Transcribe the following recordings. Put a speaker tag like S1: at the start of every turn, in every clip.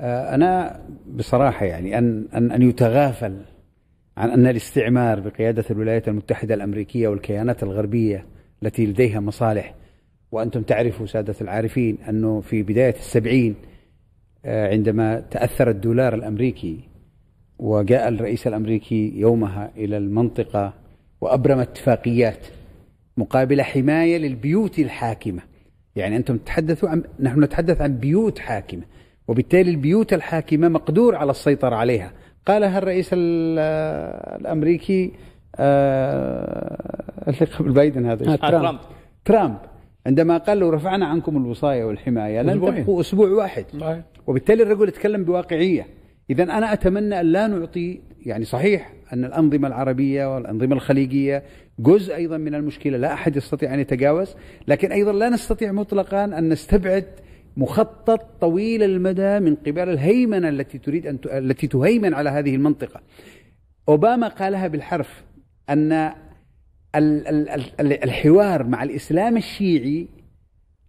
S1: آه، أنا بصراحة يعني أن أن أن يتغافل عن أن الاستعمار بقيادة الولايات المتحدة الأمريكية والكيانات الغربية التي لديها مصالح وأنتم تعرفوا سادة العارفين أنه في بداية السبعين آه، عندما تأثر الدولار الأمريكي وجاء الرئيس الأمريكي يومها إلى المنطقة وأبرم اتفاقيات مقابل حماية للبيوت الحاكمة يعني أنتم تتحدثوا عن نحن نتحدث عن بيوت حاكمة وبالتالي البيوت الحاكمة مقدور على السيطرة عليها قالها الرئيس الأمريكي آه، اللي قبل بايدن هذا آه، آه، ترامب ترامب عندما قال لو رفعنا عنكم الوصاية والحماية لن تبقوا أسبوع واحد وبالتالي الرجل يتكلم بواقعية إذا أنا أتمنى أن لا نعطي يعني صحيح أن الأنظمة العربية والأنظمة الخليجية جزء أيضا من المشكلة لا أحد يستطيع أن يتجاوز لكن أيضا لا نستطيع مطلقا أن نستبعد مخطط طويل المدى من قبل الهيمنه التي تريد ان التي تهيمن على هذه المنطقه. اوباما قالها بالحرف ان الحوار مع الاسلام الشيعي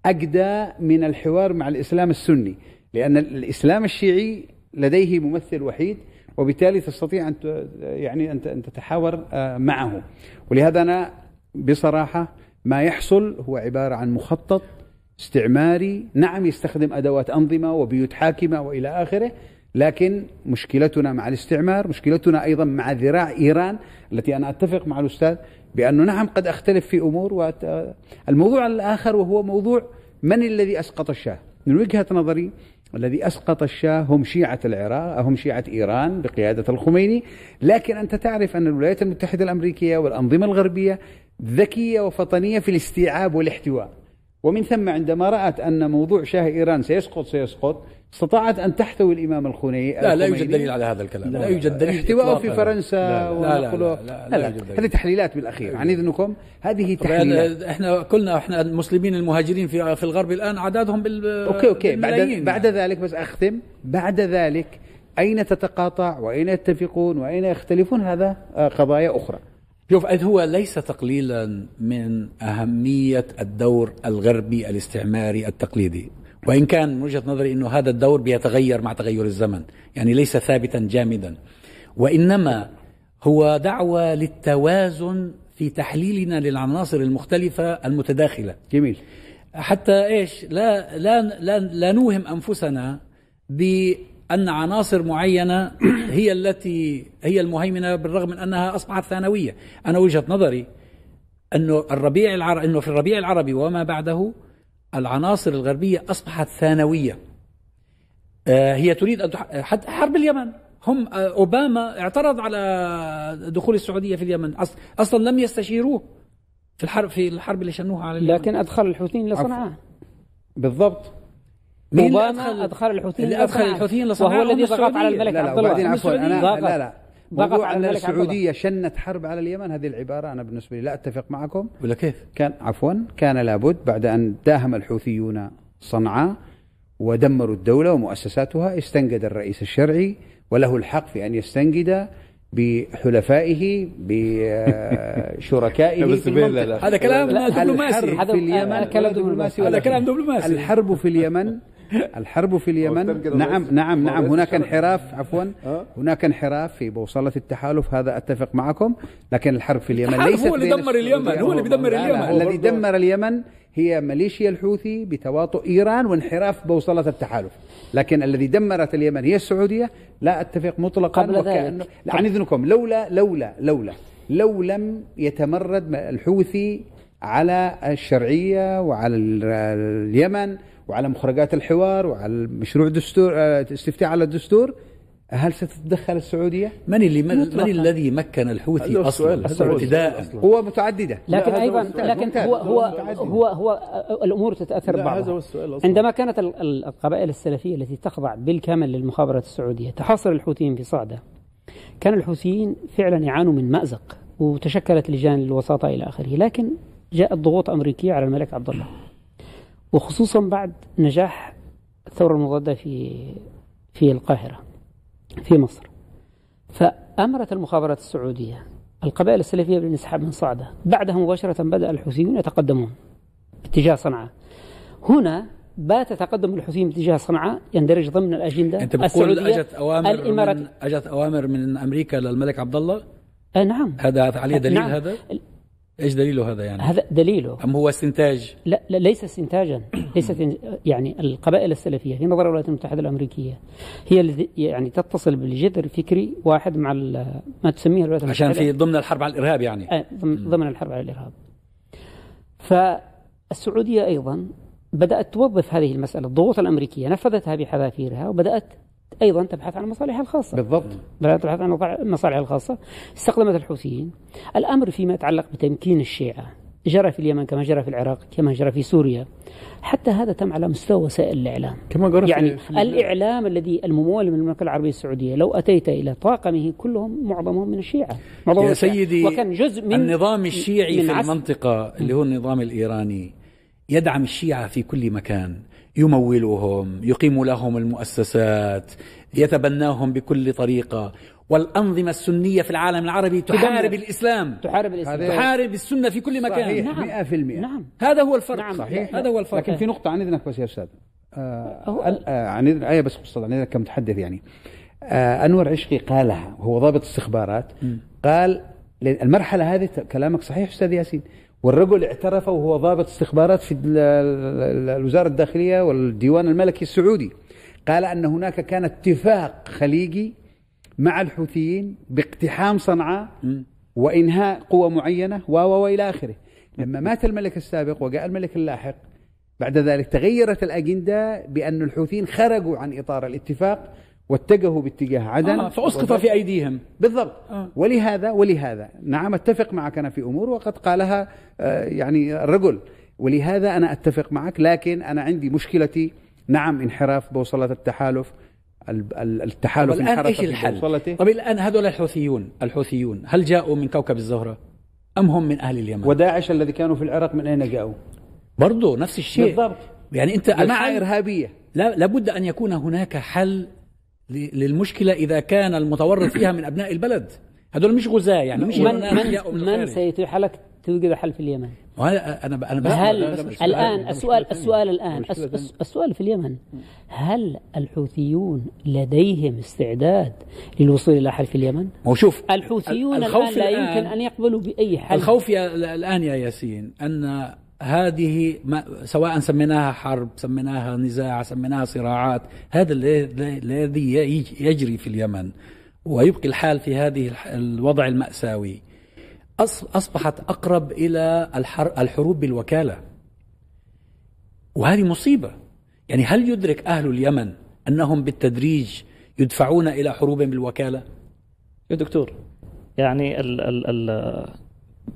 S1: اجدى من الحوار مع الاسلام السني، لان الاسلام الشيعي لديه ممثل وحيد وبالتالي تستطيع ان يعني ان تتحاور آه، معه ولهذا انا بصراحه ما يحصل هو عباره عن مخطط استعماري نعم يستخدم أدوات أنظمة وبيوت حاكمة وإلى آخره لكن مشكلتنا مع الاستعمار مشكلتنا أيضا مع ذراع إيران التي أنا أتفق مع الأستاذ بأنه نعم قد أختلف في أمور وأت... الموضوع الآخر وهو موضوع من الذي أسقط الشاه من وجهة نظري الذي أسقط الشاه هم شيعة العراق هم شيعة إيران بقيادة الخميني لكن أنت تعرف أن الولايات المتحدة الأمريكية والأنظمة الغربية ذكية وفطنية في الاستيعاب والاحتواء ومن ثم عندما رأت أن موضوع شاه إيران سيسقط سيسقط استطاعت أن تحتوي الإمام الخميني لا لا يوجد دليل على هذا
S2: الكلام لا, لا يوجد دليل احتوائه في فرنسا لا لا لا, لا, لا, لا, لا, لا, لا هذه
S1: تحليلات بالأخير عن إذنكم هذه تحليلات
S2: احنا كلنا احنا المسلمين المهاجرين في في الغرب الآن عددهم بال أوكي أوكي بعد, بعد
S1: ذلك بس أختم بعد ذلك أين تتقاطع وأين يتفقون وأين يختلفون هذا
S2: آه، قضايا أخرى شوف هو ليس تقليلا من أهمية الدور الغربي الاستعماري التقليدي وإن كان من وجهة نظري أنه هذا الدور بيتغير مع تغير الزمن يعني ليس ثابتا جامدا وإنما هو دعوة للتوازن في تحليلنا للعناصر المختلفة المتداخلة جميل حتى ايش لا لا لا, لا نوهم انفسنا أن عناصر معينة هي التي هي المهيمنة بالرغم من أنها أصبحت ثانوية أنا وجهة نظري أنه الربيع العربي أنه في الربيع العربي وما بعده العناصر الغربية أصبحت ثانوية آه، هي تريد أن حتى حرب اليمن هم آه، أوباما اعترض على دخول السعودية في اليمن أصلا لم يستشيروه في الحرب في الحرب اللي شنوها
S3: على اليمن. لكن أدخل الحوثيين لصنعاء بالضبط مين أدخل, أدخل الحوثيين اللي أدخل الحوثيين وهو الذي ضغط على الملك عبد الله بعدين عفوا لا ضغط. لا لا ضغط على أن
S1: السعودية شنت حرب على اليمن هذه العبارة أنا بالنسبة لي لا أتفق معكم ولا كيف كان عفوا كان لابد بعد أن داهم الحوثيون صنعاء ودمروا الدولة ومؤسساتها استنجد الرئيس الشرعي وله الحق في أن يستنجد بحلفائه بشركائه هذا كلام دبلوماسي
S2: هذا كلام دبلوماسي هذا كلام دبلوماسي
S1: الحرب في اليمن الحرب في اليمن نعم،, نعم نعم نعم هناك انحراف عفوا أه؟ هناك انحراف في بوصله التحالف هذا اتفق معكم لكن الحرب في اليمن ليست هو اللي دمر اليمن هو اللي بيدمر اليمن الذي دمر اليمن هي ميليشيا الحوثي بتواطؤ ايران وانحراف بوصله التحالف لكن الذي دمرت اليمن هي السعوديه لا اتفق مطلقا قبل ذلك عن اذنكم لولا لولا لولا لو لم يتمرد الحوثي على الشرعيه وعلى اليمن وعلى مخرجات الحوار وعلى مشروع دستور آه، استفتاء على الدستور هل ستتدخل السعوديه؟ من اللي من, من الذي
S2: مكن
S3: الحوثي اصلا ابتداء هو
S2: متعدده لكن ايضا لكن هو هو
S3: هو هو هو الامور تتاثر ببعضها هذا هو السؤال أصلاً. عندما كانت القبائل السلفيه التي تخضع بالكامل للمخابرات السعوديه تحاصر الحوثيين في صعده كان الحوثيين فعلا يعانوا من مازق وتشكلت لجان الوساطه الى اخره لكن جاءت ضغوط امريكيه على الملك عبد الله وخصوصا بعد نجاح الثورة المضادة في في القاهرة في مصر فأمرت المخابرات السعودية القبائل السلفية بالانسحاب من صعدة بعدها مباشرة بدأ الحوثيون يتقدمون باتجاه صنعاء هنا بات تقدم الحوثيين باتجاه صنعاء يندرج ضمن الأجندة أنت بتقول أجت أوامر الإمارات من
S2: أجت أوامر من أمريكا للملك عبد الله؟
S3: آه نعم هذا عليه دليل نعم. هذا؟
S2: ايش دليله هذا يعني؟ هذا دليله ام هو
S3: استنتاج؟ لا, لا ليس استنتاجا، ليس يعني القبائل السلفيه في نظر الولايات المتحده الامريكيه هي يعني تتصل بالجذر الفكري واحد مع ما تسميه الولايات المتحده عشان في ضمن الحرب
S2: على الارهاب يعني
S3: آه، ضمن الحرب على الارهاب. فالسعوديه ايضا بدات توظف هذه المساله، الضغوط الامريكيه نفذتها بحذافيرها وبدات ايضا تبحث عن مصالحها الخاصه بالضبط تبحث عن مصالحها الخاصه استخدمت الحوثيين الامر فيما يتعلق بتمكين الشيعه جرى في اليمن كما جرى في العراق كما جرى في سوريا حتى هذا تم على مستوى وسائل الإعلام كما قرأت يعني في الإعلام الذي الممول من المملكة العربية السعودية لو أتيت إلى طاقمه كلهم معظمهم من الشيعة معظمهم يا سيدي الشيعة. وكان جزء
S2: من النظام الشيعي من في المنطقة اللي هو النظام الإيراني يدعم الشيعة في كل مكان يمولهم يقيم لهم المؤسسات يتبناهم بكل طريقة والأنظمة السنية في العالم العربي تحارب الإسلام تحارب الإسلام تحارب السنة في كل مكان صحيح نعم. 100% نعم. هذا هو الفرق نعم. صحيح هذا هو الفرق لكن في
S1: نقطة عن إذنك بس يا أستاذ آه آه عن إذن آية بس قصة عن إذنك كمتحدث يعني آه أنور عشقي قالها وهو ضابط استخبارات قال المرحلة هذه كلامك صحيح أستاذ ياسين والرجل اعترف وهو ضابط استخبارات في الوزارة الداخلية والديوان الملكي السعودي قال أن هناك كان اتفاق خليجي مع الحوثيين باقتحام صنعاء وإنهاء قوة معينة و وإلى آخره لما مات الملك السابق وجاء الملك اللاحق بعد ذلك تغيرت الأجندة بأن الحوثيين خرجوا عن إطار الاتفاق واتجهوا باتجاه عدن آه فأسقط في
S2: أيديهم بالضبط آه
S1: ولهذا ولهذا نعم أتفق معك أنا في أمور وقد قالها آه يعني الرجل ولهذا أنا أتفق معك لكن أنا عندي مشكلتي نعم انحراف بوصلة التحالف
S2: التحالف طب الآن إيش الحل؟ بوصلته طب الآن هذول الحوثيون الحوثيون هل جاءوا من كوكب الزهرة أم هم من أهل اليمن؟ وداعش الذي كانوا في العراق من أين جاءوا؟ برضه نفس الشيء بالضبط يعني أنت جماعة إرهابية لا لابد أن يكون هناك حل للمشكلة إذا كان المتورط فيها من أبناء البلد هذول مش
S3: غزاة يعني مش من من, من سيتيح لك توجد حل في اليمن؟
S2: انا انا هل الان
S3: السؤال السؤال الان السؤال في اليمن هل الحوثيون لديهم استعداد للوصول الى حل في اليمن؟ هو شوف الحوثيون الخوف الان لا يمكن ان يقبلوا باي حل الخوف
S2: الان يا ياسين ان هذه ما سواء سميناها حرب سميناها نزاع سميناها صراعات هذا الذي يجري في اليمن ويبقي الحال في هذه الوضع المأساوي أصبحت أقرب إلى الحروب بالوكالة وهذه مصيبة يعني هل يدرك أهل اليمن أنهم
S4: بالتدريج يدفعون إلى حروب بالوكالة يا دكتور يعني ال ال ال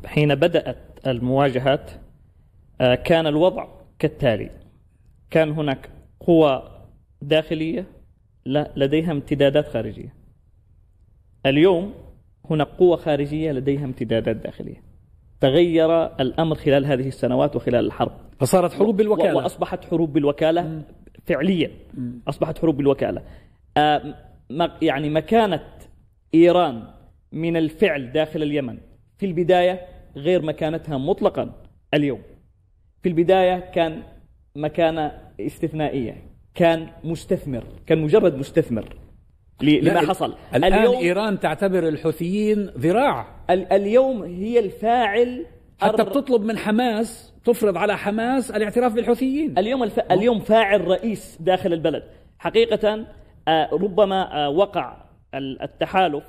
S4: حين بدأت المواجهات آه، كان الوضع كالتالي كان هناك قوى داخلية لديها امتدادات خارجية اليوم هناك قوى خارجية لديها امتدادات داخلية تغير الأمر خلال هذه السنوات وخلال الحرب فصارت حروب بالوكالة وأصبحت حروب بالوكالة فعليا أصبحت حروب بالوكالة آه، يعني مكانة إيران من الفعل داخل اليمن في البداية غير مكانتها مطلقا اليوم في البداية كان مكانة استثنائية كان مستثمر كان مجرد مستثمر لما حصل الآن اليوم إيران تعتبر الحوثيين ذراع اليوم هي الفاعل حتى بتطلب من حماس تفرض على حماس الاعتراف بالحوثيين اليوم الف... اليوم فاعل رئيس داخل البلد حقيقة آه، ربما آه، وقع التحالف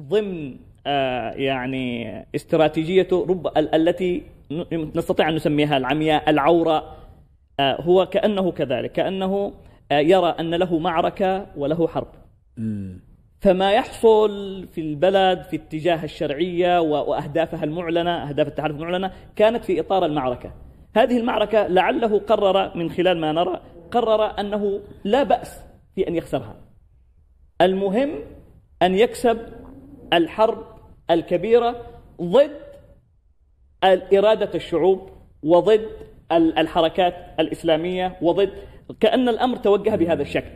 S4: ضمن آه، يعني استراتيجيته رب التي نستطيع أن نسميها العمياء العورة آه، هو كأنه كذلك كأنه آه، يرى أن له معركة وله حرب فما يحصل في البلد في اتجاه الشرعية وأهدافها المعلنة أهداف التحالف المعلنة كانت في إطار المعركة هذه المعركة لعله قرر من خلال ما نرى قرر أنه لا بأس في أن يخسرها المهم أن يكسب الحرب الكبيرة ضد إرادة الشعوب وضد الحركات الإسلامية وضد كأن الأمر توجه بهذا الشكل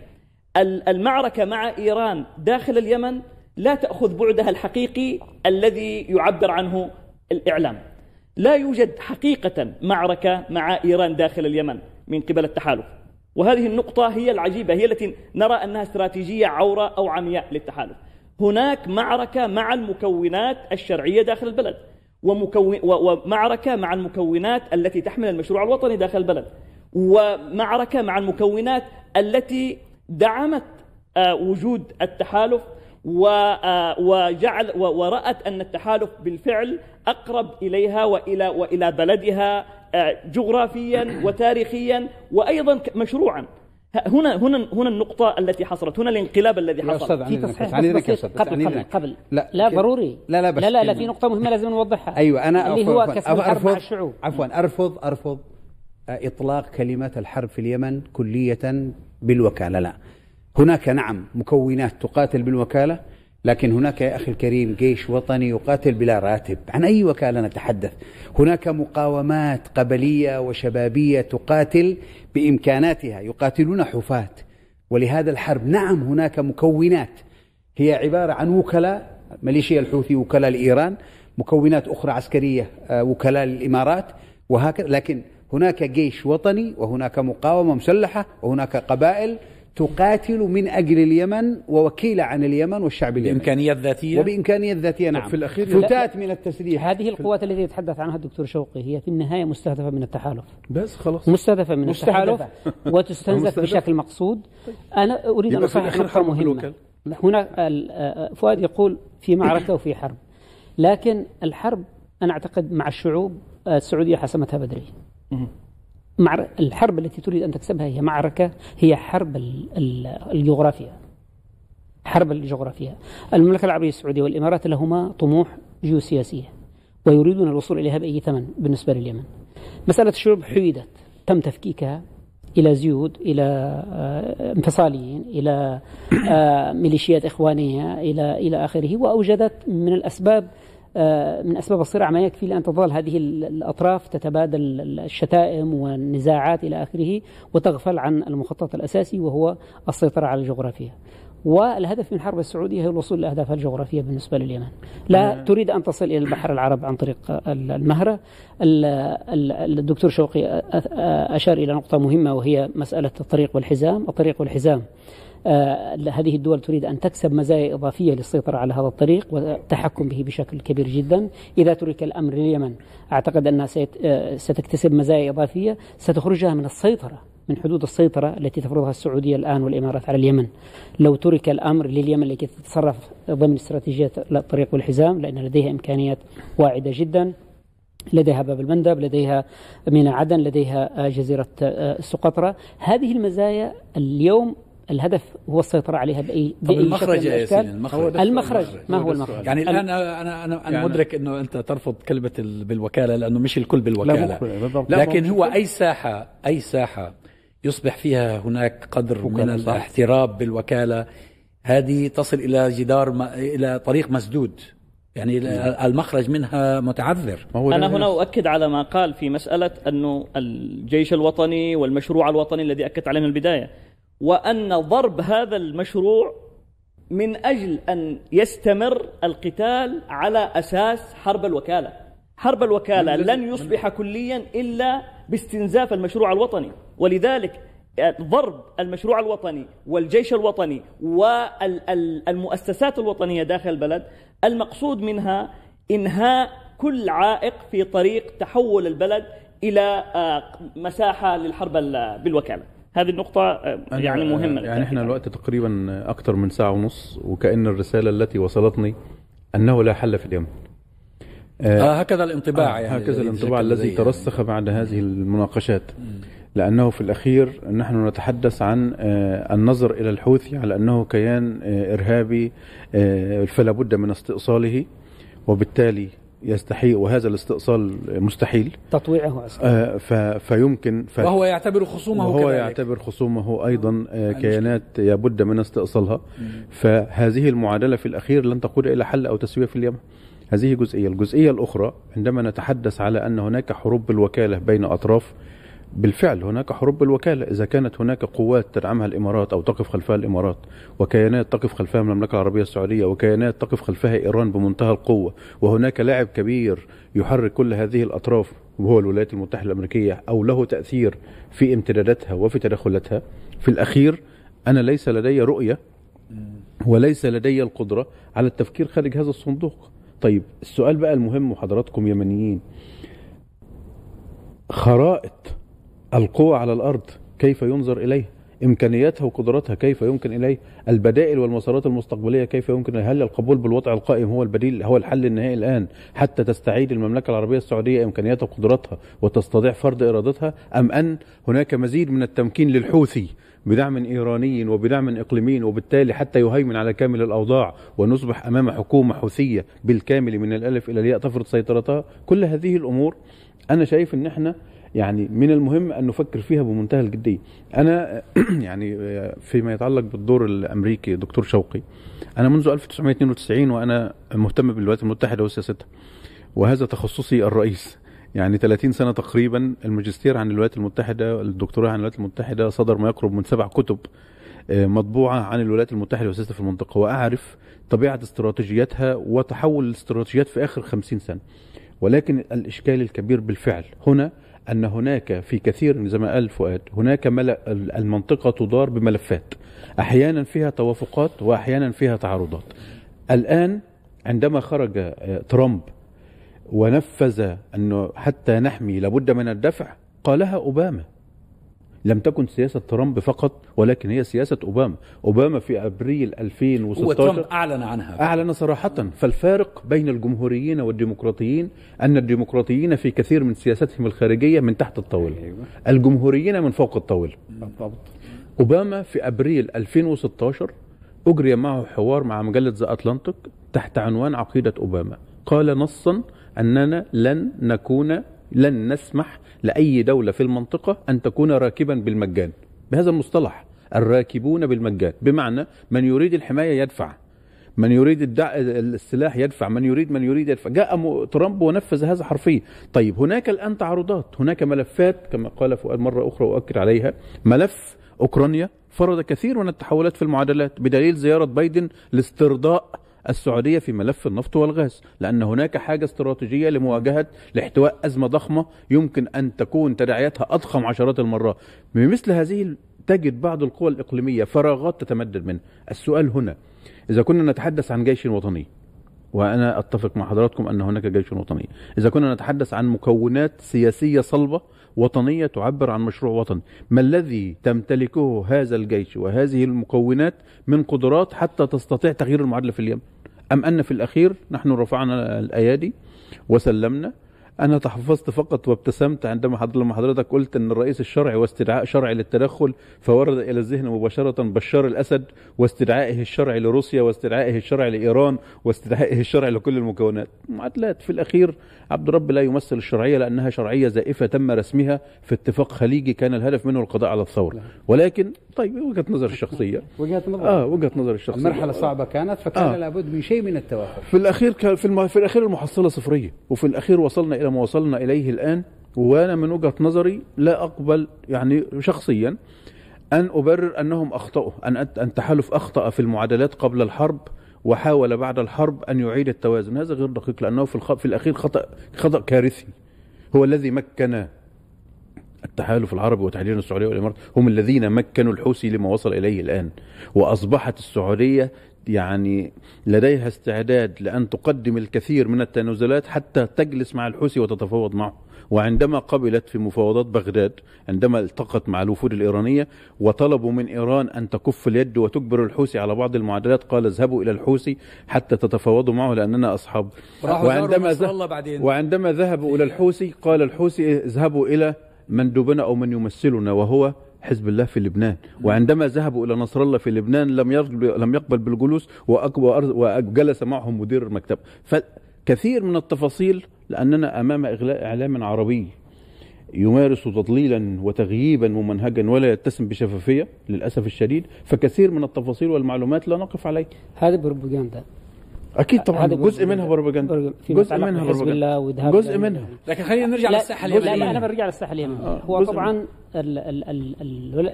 S4: المعركة مع إيران داخل اليمن لا تأخذ بعدها الحقيقي الذي يعبر عنه الإعلام لا يوجد حقيقة معركة مع إيران داخل اليمن من قبل التحالف وهذه النقطة هي العجيبة هي التي نرى أنها استراتيجية عورة أو عمياء للتحالف هناك معركة مع المكونات الشرعية داخل البلد ومكون ومعركة مع المكونات التي تحمل المشروع الوطني داخل البلد ومعركة مع المكونات التي دعمت آه، وجود التحالف آه، وجعل ورأت أن التحالف بالفعل أقرب إليها وإلى وإلى بلدها آه، جغرافيا وتاريخيا وأيضا مشروعا هنا هنا هنا النقطة التي حصلت هنا الانقلاب الذي حصل أستاذ في تصحيح عني بس قبل قبل, قبل قبل
S3: لا لا ضروري لا لا بس
S4: لا لا, لا في نقطة مهمة لازم نوضحها ايوه انا اللي هو كسب الحرب مع
S1: الشعوب عفوا ارفض ارفض آه، اطلاق كلمة الحرب في اليمن كلية بالوكالة لا هناك نعم مكونات تقاتل بالوكالة لكن هناك يا أخي الكريم جيش وطني يقاتل بلا راتب عن أي وكالة نتحدث هناك مقاومات قبلية وشبابية تقاتل بامكاناتها يقاتلون حفاة ولهذا الحرب نعم هناك مكونات هي عباره عن وكلاء مليشيا الحوثي وكلاء لايران مكونات اخرى عسكريه آه، وكلاء للامارات وهكذا لكن هناك جيش وطني وهناك مقاومه مسلحه وهناك قبائل تقاتل من أجل اليمن ووكيلة عن اليمن والشعب اليمني
S3: بإمكانيات ذاتية وبإمكانيات
S1: ذاتية نعم. نعم في الأخير فتات من
S3: التسليح هذه القوات التي يتحدث عنها الدكتور شوقي هي في النهاية مستهدفة من التحالف بس خلاص مستهدفة من مستهدفة. التحالف وتستنزف بشكل مقصود أنا أريد أن أصحح نقطة مهمة هنا آه، فؤاد يقول في معركة وفي حرب لكن الحرب أنا أعتقد مع الشعوب السعودية حسمتها بدري الحرب التي تريد أن تكسبها هي معركة هي حرب الجغرافيا حرب الجغرافيا المملكة العربية السعودية والإمارات لهما طموح جيوسياسية ويريدون الوصول إليها بأي ثمن بالنسبة لليمن مسألة الشعوب حيدت تم تفكيكها إلى زيود إلى آه، انفصاليين إلى آه، ميليشيات إخوانية إلى إلى آخره وأوجدت من الأسباب آه، من أسباب الصراع ما يكفي لأن تظل هذه الأطراف تتبادل الشتائم والنزاعات إلى آخره وتغفل عن المخطط الأساسي وهو السيطرة على الجغرافيا والهدف من الحرب السعودية هو الوصول لأهدافها الجغرافية بالنسبة لليمن لا تريد أن تصل إلى البحر العرب عن طريق المهرة الدكتور شوقي أشار إلى نقطة مهمة وهي مسألة الطريق والحزام الطريق والحزام آه، هذه الدول تريد أن تكسب مزايا إضافية للسيطرة على هذا الطريق والتحكم به بشكل كبير جدا إذا ترك الأمر لليمن أعتقد أنها آه، ستكتسب مزايا إضافية ستخرجها من السيطرة من حدود السيطرة التي تفرضها السعودية الآن والإمارات على اليمن لو ترك الأمر لليمن لكي تتصرف ضمن استراتيجية الطريق والحزام لأن لديها إمكانيات واعدة جدا لديها باب المندب لديها ميناء عدن لديها آه، جزيرة سقطرى هذه المزايا اليوم الهدف هو السيطرة عليها بأي بأي المخرج يا ياسين المخرج, المخرج ما هو المخرج يعني الآن أنا أنا أنا يعني- مدرك
S2: أنه أنت ترفض كلمة بالوكالة لأنه مش الكل بالوكالة لا لكن هو أي ساحة أي ساحة يصبح فيها هناك قدر من الاحتراب بالوكالة هذه تصل إلى جدار ما إلى طريق مسدود يعني نعم. المخرج منها متعذر أنا هنا
S4: أؤكد على ما قال في مسألة أنه الجيش الوطني والمشروع الوطني الذي أكدت عليه من البداية وأن ضرب هذا المشروع من أجل أن يستمر القتال على أساس حرب الوكالة حرب الوكالة لن يصبح كليا إلا باستنزاف المشروع الوطني ولذلك آه، ضرب المشروع الوطني والجيش الوطني والمؤسسات الوطنية داخل البلد المقصود منها إنهاء كل عائق في طريق تحول البلد إلى آه، مساحة للحرب بالوكالة هذه النقطة آه، يعني مهمة آه، يعني
S5: احنا الوقت تقريبا أكثر من ساعة ونص وكأن الرسالة التي وصلتني أنه لا حل في اليمن
S2: آه, آه، هكذا الانطباع آه يعني هكذا الانطباع الذي يعني.
S5: ترسخ يعني. بعد هذه المناقشات لأنه في الأخير نحن نتحدث عن النظر إلى الحوثي على أنه كيان إرهابي فلا بد من استئصاله وبالتالي يستحيل وهذا الاستئصال مستحيل
S3: تطويعه أصلا
S5: آه ف فيمكن ف وهو يعتبر
S2: خصومه وهو كذلك.
S5: يعتبر خصومه أيضا آه كيانات يبد من استئصالها فهذه المعادلة في الأخير لن تقود إلى حل أو تسوية في اليمن هذه جزئية الجزئية الأخرى عندما نتحدث على أن هناك حروب بالوكالة بين أطراف بالفعل هناك حروب بالوكالة إذا كانت هناك قوات تدعمها الإمارات أو تقف خلفها الإمارات وكيانات تقف خلفها المملكة العربية السعودية وكيانات تقف خلفها إيران بمنتهى القوة وهناك لاعب كبير يحرك كل هذه الأطراف وهو الولايات المتحدة الأمريكية أو له تأثير في امتداداتها وفي تدخلاتها في الأخير أنا ليس لدي رؤية وليس لدي القدرة على التفكير خارج هذا الصندوق طيب السؤال بقى المهم وحضراتكم يمنيين خرائط القوى على الأرض كيف ينظر إليها إمكانياتها وقدراتها كيف يمكن إليه البدائل والمسارات المستقبلية كيف يمكن هل القبول بالوضع القائم هو البديل هو الحل النهائي الآن حتى تستعيد المملكة العربية السعودية إمكانياتها وقدراتها وتستطيع فرض إرادتها أم أن هناك مزيد من التمكين للحوثي بدعم ايراني وبدعم اقليمي وبالتالي حتى يهيمن على كامل الاوضاع ونصبح امام حكومه حوثيه بالكامل من الالف الى الياء تفرض سيطرتها كل هذه الامور انا شايف ان احنا يعني من المهم ان نفكر فيها بمنتهى الجديه انا يعني آه، فيما يتعلق بالدور الامريكي دكتور شوقي انا منذ 1992 وانا مهتم بالولايات المتحده وسياستها وهذا تخصصي الرئيس يعني 30 سنه تقريبا الماجستير عن الولايات المتحده الدكتوراه عن الولايات المتحده صدر ما يقرب من سبع كتب آه، مطبوعه عن الولايات المتحده وسياستها في المنطقه واعرف طبيعه استراتيجياتها وتحول الاستراتيجيات في اخر 50 سنه ولكن الاشكال الكبير بالفعل هنا ان هناك في كثير زي ما قال فؤاد هناك المنطقه تدار بملفات احيانا فيها توافقات واحيانا فيها تعارضات الان عندما خرج آه، ترامب ونفذ انه حتى نحمي لابد من الدفع قالها اوباما لم تكن سياسة ترامب فقط ولكن هي سياسة أوباما أوباما في أبريل 2016 هو ترامب أعلن عنها أعلن صراحة فالفارق بين الجمهوريين والديمقراطيين أن الديمقراطيين في كثير من سياستهم الخارجية من تحت الطاولة أيوة. الجمهوريين من فوق الطاولة بالضبط أوباما في أبريل 2016 أجري معه حوار مع مجلة ذا أتلانتيك تحت عنوان عقيدة أوباما قال نصا أننا لن نكون لن نسمح لأي دولة في المنطقة أن تكون راكبا بالمجان بهذا المصطلح الراكبون بالمجان بمعنى من يريد الحماية يدفع من يريد الدع... السلاح يدفع من يريد من يريد يدفع جاء ترامب ونفذ هذا حرفيا طيب هناك الآن تعارضات هناك ملفات كما قال فؤاد مرة أخرى وأؤكد عليها ملف أوكرانيا فرض كثير من التحولات في المعادلات بدليل زيارة بايدن لاسترضاء السعودية في ملف النفط والغاز لأن هناك حاجة استراتيجية لمواجهة لاحتواء أزمة ضخمة يمكن أن تكون تداعياتها أضخم عشرات المرات بمثل هذه تجد بعض القوى الإقليمية فراغات تتمدد منها السؤال هنا إذا كنا نتحدث عن جيش وطني وأنا أتفق مع حضراتكم أن هناك جيش وطني إذا كنا نتحدث عن مكونات سياسية صلبة وطنية تعبر عن مشروع وطني ما الذي تمتلكه هذا الجيش وهذه المكونات من قدرات حتى تستطيع تغيير المعادلة في اليمن أم أن في الأخير نحن رفعنا الأيادي وسلمنا انا تحفظت فقط وابتسمت عندما لما حضرتك قلت ان الرئيس الشرعي واستدعاء شرعي للتدخل فورد الى الذهن مباشره بشار الاسد واستدعائه الشرعي لروسيا واستدعائه الشرعي لايران واستدعائه الشرعي لكل المكونات معادلات في الاخير عبد الرب لا يمثل الشرعيه لانها شرعيه زائفه تم رسمها في اتفاق خليجي كان الهدف منه القضاء على الثوره نعم. ولكن طيب وجهه نظر الشخصيه
S3: وجهه نظر
S1: اه
S5: وجهه نظر الشخصيه المرحله صعبه كانت فكان آه.
S1: لابد من شيء من التوافق
S5: في الاخير في, الم... في الاخير المحصله صفريه وفي الاخير وصلنا الى ما وصلنا إليه الآن وأنا من وجهة نظري لا أقبل يعني شخصيا أن أبرر أنهم أخطأوا أن أن تحالف أخطأ في المعادلات قبل الحرب وحاول بعد الحرب أن يعيد التوازن هذا غير دقيق لأنه في, في الأخير خطأ خطأ كارثي هو الذي مكن التحالف العربي وتحديدا السعودية والإمارات هم الذين مكنوا الحوثي لما وصل إليه الآن وأصبحت السعودية يعني لديها استعداد لأن تقدم الكثير من التنازلات حتى تجلس مع الحوثي وتتفاوض معه وعندما قبلت في مفاوضات بغداد عندما التقت مع الوفود الإيرانية وطلبوا من إيران أن تكف اليد وتجبر الحوثي على بعض المعادلات قال اذهبوا إلى الحوثي حتى تتفاوضوا معه لأننا أصحاب وعندما, وعندما ذهبوا إلى الحوثي قال الحوثي اذهبوا إلى مندوبنا أو من يمثلنا وهو حزب الله في لبنان وعندما ذهبوا الى نصر الله في لبنان لم لم يقبل بالجلوس وجلس معهم مدير المكتب فكثير من التفاصيل لاننا امام اغلاء اعلام عربي يمارس تضليلا وتغييبا ممنهجا ولا يتسم بشفافيه للاسف الشديد فكثير من التفاصيل والمعلومات لا نقف عليه هذا بروباغندا اكيد طبعا جزء, جزء منها بروباجندا جزء منها بروباجندا جزء منها
S3: لكن خلينا نرجع للساحه اليمنيه لا, لا انا برجع للساحه اليمنيه آه. هو طبعا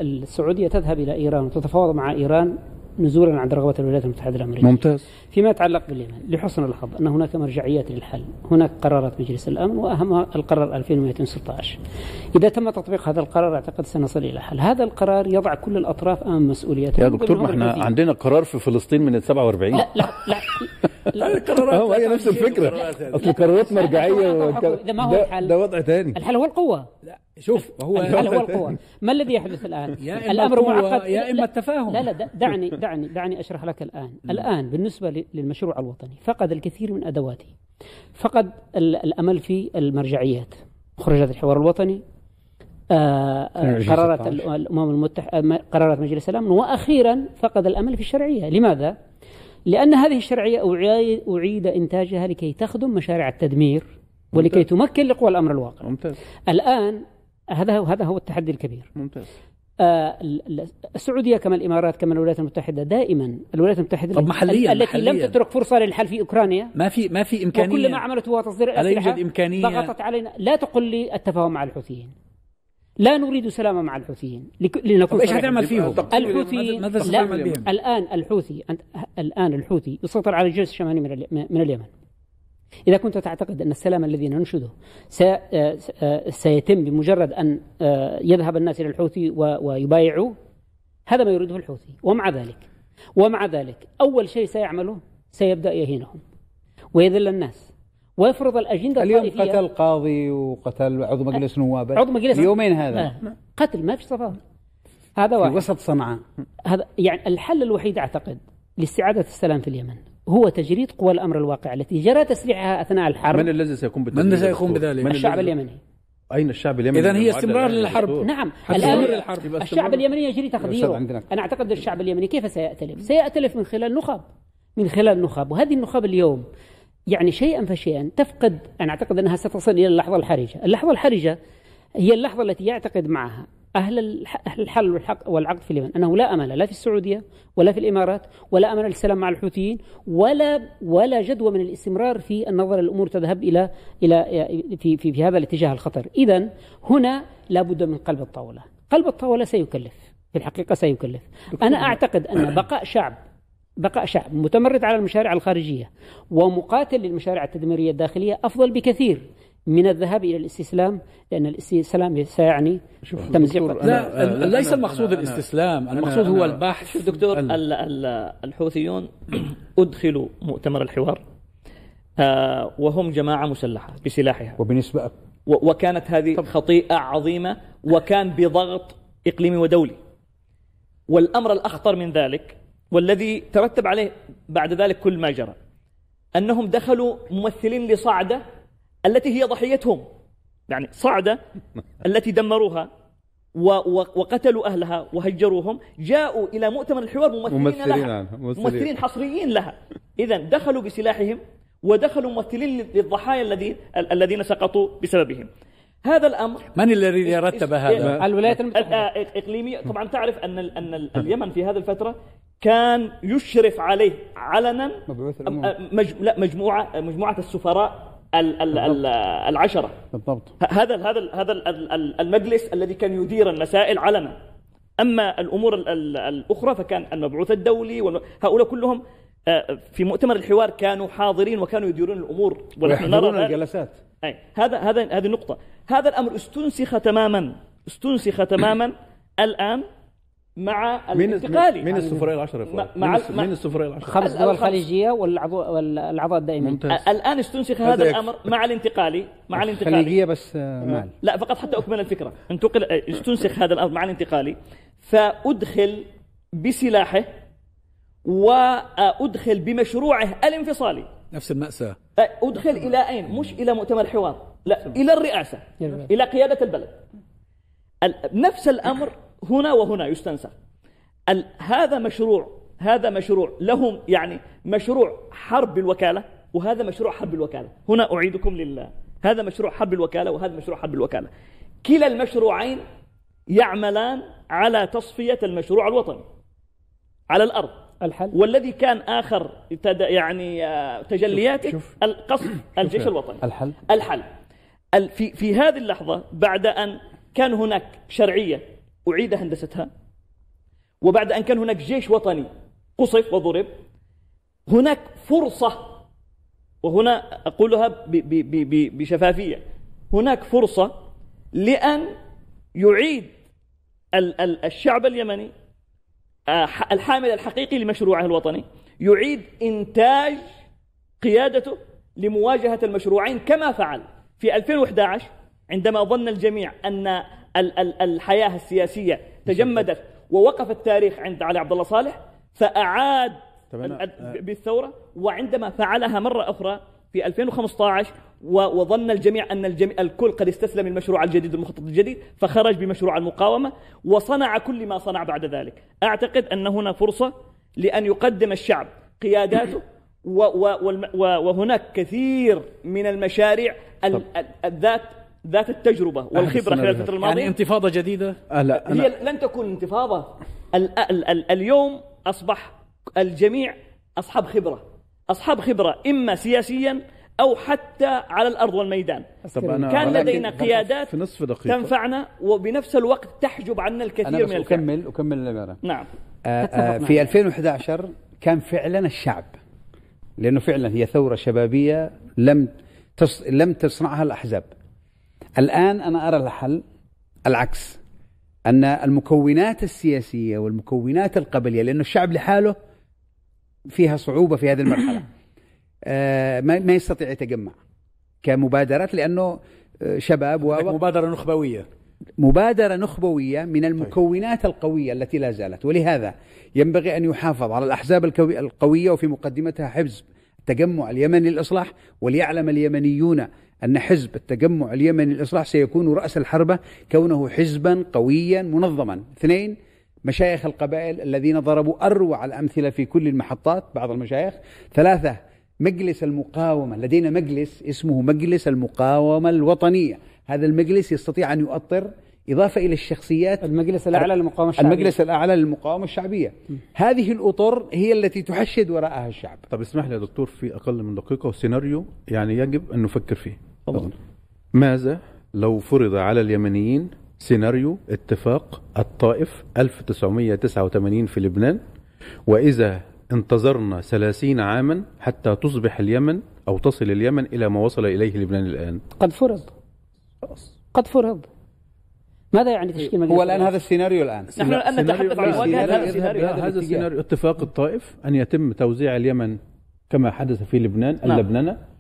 S3: السعوديه تذهب الى ايران وتتفاوض مع ايران نزولا عند رغبة الولايات المتحدة الأمريكية ممتاز فيما يتعلق باليمن لحسن الحظ أن هناك مرجعيات للحل هناك قرارات مجلس الأمن وأهمها القرار 2216 إذا تم تطبيق هذا القرار أعتقد سنصل إلى حل هذا القرار يضع كل الأطراف أمام مسؤوليتها يا دكتور ما احنا عندنا
S5: قرار في فلسطين من ال 47 لا لا, لا لا هو هي نفس الفكره
S4: اصل القرارات مرجعيه ده ما هو الحل ده وضع تاني الحل هو القوه لا شوف هو
S3: الحل هو القوه ما الذي يحدث الان يا الامر معقد يا اما التفاهم لا لا دعني دعني دعني اشرح لك الان الان بالنسبه للمشروع الوطني فقد الكثير من ادواته فقد الامل في المرجعيات خرجت الحوار الوطني قرارات الامم المتحده قرارات مجلس الامن واخيرا فقد الامل في الشرعيه لماذا لأن هذه الشرعية أعيد إنتاجها لكي تخدم مشاريع التدمير ولكي ممتاز. تمكن لقوى الأمر الواقع ممتاز. الآن هذا هو هذا هو التحدي الكبير ممتاز آه السعودية كما الإمارات كما الولايات المتحدة دائما الولايات المتحدة طب محليا التي محلياً لم تترك فرصة للحل في أوكرانيا ما في ما في إمكانية وكل ما عملته هو تصدير أسلحة لا يوجد إمكانية ضغطت علينا لا تقل لي التفاهم مع الحوثيين لا نريد سلام مع الحوثيين لنكون ايش هتعمل فيهم؟ الحوثي ماذا الان الحوثي الان الحوثي يسيطر على الجزء الشمالي من من اليمن إذا كنت تعتقد أن السلام الذي ننشده آه، آه، سيتم بمجرد أن آه، يذهب الناس إلى الحوثي ويبايعوا هذا ما يريده الحوثي ومع ذلك ومع ذلك أول شيء سيعمله سيبدأ يهينهم ويذل الناس ويفرض الأجندة اليوم قتل قاضي وقتل عضو مجلس نواب عضو مجلس يومين هذا قتل ما في صفاء هذا واحد في وسط صنعاء هذا يعني الحل الوحيد أعتقد لاستعادة السلام في اليمن هو تجريد قوى الأمر الواقع التي جرى تسليحها أثناء الحرب من الذي سيقوم بذلك؟ من سيقوم بذلك؟ الشعب اليمني
S5: أين الشعب اليمني؟ إذا هي استمرار للحرب
S3: نعم الآن الشعب اليمني يجري تقديره أنا أعتقد الشعب اليمني كيف سيأتلف؟ سيأتلف من خلال نخب من خلال نخب وهذه النخب اليوم يعني شيئا فشيئا تفقد أنا أعتقد أنها ستصل إلى اللحظة الحرجة اللحظة الحرجة هي اللحظة التي يعتقد معها أهل الحل والحق والعقد في اليمن أنه لا أمل لا في السعودية ولا في الإمارات ولا أمل للسلام مع الحوثيين ولا ولا جدوى من الاستمرار في النظر الأمور تذهب إلى إلى في في, في هذا الاتجاه الخطر إذا هنا لابد من قلب الطاولة قلب الطاولة سيكلف في الحقيقة سيكلف أنا أعتقد أن بقاء شعب بقاء شعب متمرد على المشاريع الخارجية ومقاتل للمشاريع التدميرية الداخلية أفضل بكثير من الذهاب الى الاستسلام لان الاستسلام سيعني تمزيق لا أنا ليس المقصود أنا الاستسلام أنا المقصود أنا هو
S4: البحث دكتور ال ال الحوثيون ادخلوا مؤتمر الحوار آه، وهم جماعه مسلحه بسلاحها وبنسبه وكانت هذه خطيئه عظيمه وكان بضغط اقليمي ودولي والامر الاخطر من ذلك والذي ترتب عليه بعد ذلك كل ما جرى أنهم دخلوا ممثلين لصعدة التي هي ضحيتهم يعني صعدة التي دمروها وقتلوا أهلها وهجروهم جاءوا إلى مؤتمر الحوار ممثلين, ممثلين لها ممثلين, ممثلين حصريين لها إذا دخلوا بسلاحهم ودخلوا ممثلين للضحايا الذين الذين سقطوا بسببهم هذا الامر من الذي رتب هذا؟ الولايات المتحده الاقليميه طبعا تعرف ان ان اليمن في هذه الفتره كان يشرف عليه علنا مبعوث مج... لا مجموعه مجموعه السفراء ال... ال... ال... العشره بالضبط هذا هذا هذا المجلس الذي كان يدير المسائل علنا اما الامور الاخرى فكان المبعوث الدولي هؤلاء كلهم آه، في مؤتمر الحوار كانوا حاضرين وكانوا يديرون الامور ونحن نرى الجلسات اي هذا هذا هذه النقطه هذا الامر استنسخ تماما استنسخ تماما الان مع الانتقالي من يعني السفراء العشرة يا مع من السفراء العشرة خمس دول خليجية والأعضاء الدائمين الآن استنسخ هذا الأمر مع الانتقالي مع الانتقالي خليجية
S1: بس آه، نعم. مال
S4: لا فقط حتى أكمل الفكرة انتقل استنسخ آه، هذا الأمر مع الانتقالي فأدخل بسلاحه وأدخل بمشروعه الانفصالي
S2: نفس المأساة
S4: أدخل إلى أين؟ مش إلى مؤتمر الحوار لا إلى الرئاسة إلى قيادة البلد نفس الأمر هنا وهنا يستنسخ هذا مشروع هذا مشروع لهم يعني مشروع حرب الوكالة وهذا مشروع حرب الوكالة هنا أعيدكم لله هذا مشروع حرب الوكالة وهذا مشروع حرب الوكالة كلا المشروعين يعملان على تصفية المشروع الوطني على الأرض الحل والذي كان آخر يعني آه، تجلياته قصف الجيش الوطني الحل الحل في في هذه اللحظة بعد أن كان هناك شرعية أعيد هندستها وبعد أن كان هناك جيش وطني قصف وضرب هناك فرصة وهنا أقولها بشفافية هناك فرصة لأن يعيد الشعب اليمني آه، الحامل الحقيقي لمشروعه الوطني يعيد إنتاج قيادته لمواجهة المشروعين كما فعل في 2011 عندما ظن الجميع أن الحياة السياسية تجمدت ووقف التاريخ عند علي عبد الله صالح فأعاد آه. بالثورة وعندما فعلها مرة أخرى في 2015 وظن الجميع أن الجميع الكل قد استسلم المشروع الجديد المخطط الجديد فخرج بمشروع المقاومة وصنع كل ما صنع بعد ذلك أعتقد أن هنا فرصة لأن يقدم الشعب قياداته وهناك كثير من المشاريع الذات ذات التجربه والخبره خلال الفتره الماضيه يعني انتفاضه جديده أه لا أنا هي لن تكون انتفاضه الـ الـ الـ اليوم اصبح الجميع اصحاب خبره اصحاب خبره اما سياسيا او حتى على الارض والميدان أنا كان لدينا قيادات في نصف دقيقة. تنفعنا وبنفس الوقت تحجب عنا الكثير أنا بس من الفعل
S1: اكمل اكمل العباره نعم آآ آه، آآ آه، في 2011 كان فعلا الشعب لانه فعلا هي ثوره شبابيه لم تص... لم تصنعها الاحزاب الآن أنا أرى الحل العكس أن المكونات السياسية والمكونات القبلية لأن الشعب لحاله فيها صعوبة في هذه المرحلة آه، ما يستطيع يتجمع كمبادرات لأنه آه، شباب و مبادرة نخبوية مبادرة نخبوية من طيب. المكونات القوية التي لا زالت ولهذا ينبغي أن يحافظ على الأحزاب القوية وفي مقدمتها حزب التجمع اليمني للإصلاح وليعلم اليمنيون أن حزب التجمع اليمني للإصلاح سيكون رأس الحربة كونه حزبا قويا منظما اثنين مشايخ القبائل الذين ضربوا أروع الأمثلة في كل المحطات بعض المشايخ ثلاثة مجلس المقاومة لدينا مجلس اسمه مجلس المقاومة الوطنية هذا المجلس يستطيع أن يؤطر إضافة إلى الشخصيات المجلس الأعلى للمقاومة الشعبية المجلس الأعلى للمقاومة الشعبية م. هذه الأطر هي التي تحشد وراءها الشعب
S5: طب اسمح لي يا دكتور في أقل من دقيقة وسيناريو يعني يجب أن نفكر فيه تفضل ماذا لو فرض على اليمنيين سيناريو اتفاق الطائف 1989 في لبنان وإذا انتظرنا 30 عاما حتى تصبح اليمن أو تصل اليمن إلى ما وصل إليه لبنان الآن
S3: قد فرض قد فرض ماذا يعني تشكيل مجلس هو الان هذا السيناريو الان نحن الان نتحدث عن واجهه هذا السيناريو هذا السيناريو
S5: اتفاق الطائف
S4: ان يتم توزيع اليمن كما حدث في لبنان نعم. اللبنانه